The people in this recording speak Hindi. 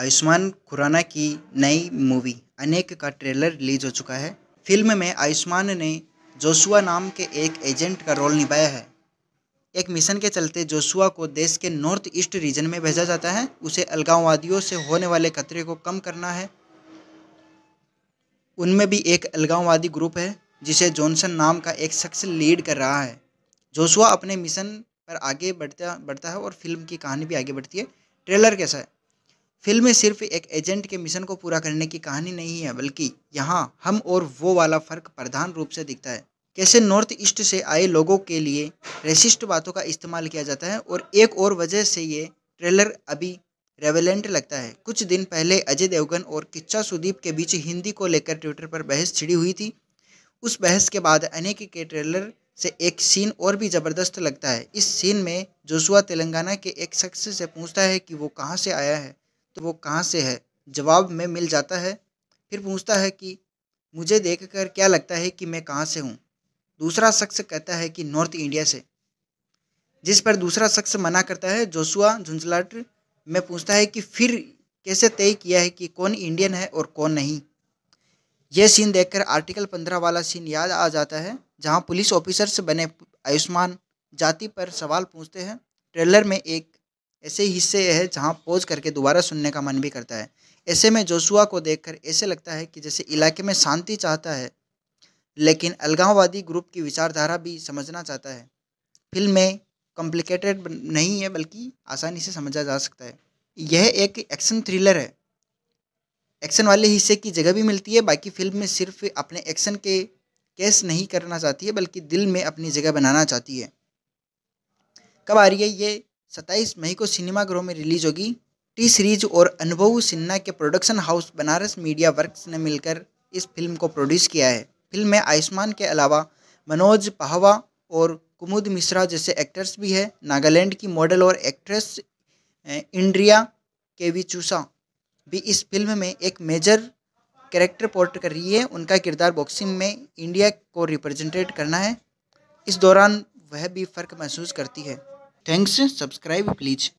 आयुष्मान खुराना की नई मूवी अनेक का ट्रेलर रिलीज हो चुका है फिल्म में आयुष्मान ने जोशुआ नाम के एक एजेंट का रोल निभाया है एक मिशन के चलते जोशुआ को देश के नॉर्थ ईस्ट रीजन में भेजा जाता है उसे अलगाववादियों से होने वाले खतरे को कम करना है उनमें भी एक अलगाववादी ग्रुप है जिसे जॉनसन नाम का एक शख्स लीड कर रहा है जोशुआ अपने मिशन पर आगे बढ़ता बढ़ता है और फिल्म की कहानी भी आगे बढ़ती है ट्रेलर कैसा है फिल्म सिर्फ एक एजेंट के मिशन को पूरा करने की कहानी नहीं है बल्कि यहाँ हम और वो वाला फ़र्क प्रधान रूप से दिखता है कैसे नॉर्थ ईस्ट से आए लोगों के लिए रेसिस्ट बातों का इस्तेमाल किया जाता है और एक और वजह से ये ट्रेलर अभी रेवेलेंट लगता है कुछ दिन पहले अजय देवगन और किच्चा सुदीप के बीच हिंदी को लेकर ट्विटर पर बहस छिड़ी हुई थी उस बहस के बाद अनेक के ट्रेलर से एक सीन और भी ज़बरदस्त लगता है इस सीन में जोशुआ तेलंगाना के एक शख्स से पूछता है कि वो कहाँ से आया है तो वो कहाँ से है जवाब में मिल जाता है फिर पूछता है कि मुझे देखकर क्या लगता है कि मैं कहाँ से हूँ दूसरा शख्स कहता है कि नॉर्थ इंडिया से जिस पर दूसरा शख्स मना करता है जोशुआ झुंझलाट में पूछता है कि फिर कैसे तय किया है कि कौन इंडियन है और कौन नहीं यह सीन देखकर आर्टिकल पंद्रह वाला सीन याद आ जाता है जहां पुलिस ऑफिसर बने आयुष्मान जाति पर सवाल पूछते हैं ट्रेलर में एक ऐसे हिस्से है जहाँ पोज करके दोबारा सुनने का मन भी करता है ऐसे में जोशुआ को देखकर ऐसे लगता है कि जैसे इलाके में शांति चाहता है लेकिन अलगाववादी ग्रुप की विचारधारा भी समझना चाहता है फिल्म में कॉम्प्लिकेटेड नहीं है बल्कि आसानी से समझा जा सकता है यह एक एक्शन थ्रिलर है एक्शन वाले हिस्से की जगह भी मिलती है बाकी फिल्म में सिर्फ अपने एक्शन के केस नहीं करना चाहती है बल्कि दिल में अपनी जगह बनाना चाहती है कब आ रही है ये सत्ताईस मई को सिनेमाघरों में रिलीज होगी टी सीरीज और अनुभव सिन्हा के production house Banaras media works ने मिलकर इस फिल्म को प्रोड्यूस किया है फिल्म में आयुष्मान के अलावा मनोज पाहवा और कुमुद मिश्रा जैसे एक्टर्स भी हैं नागालैंड की मॉडल और एक्ट्रेस इंड्रिया केविचूसा भी इस फिल्म में एक मेजर कैरेक्टर पोर्ट कर रही है उनका किरदार बॉक्सिंग में इंडिया को रिप्रेजेंटेट करना है इस दौरान वह भी फ़र्क महसूस करती है थैंक्स सब्सक्राइब प्लीज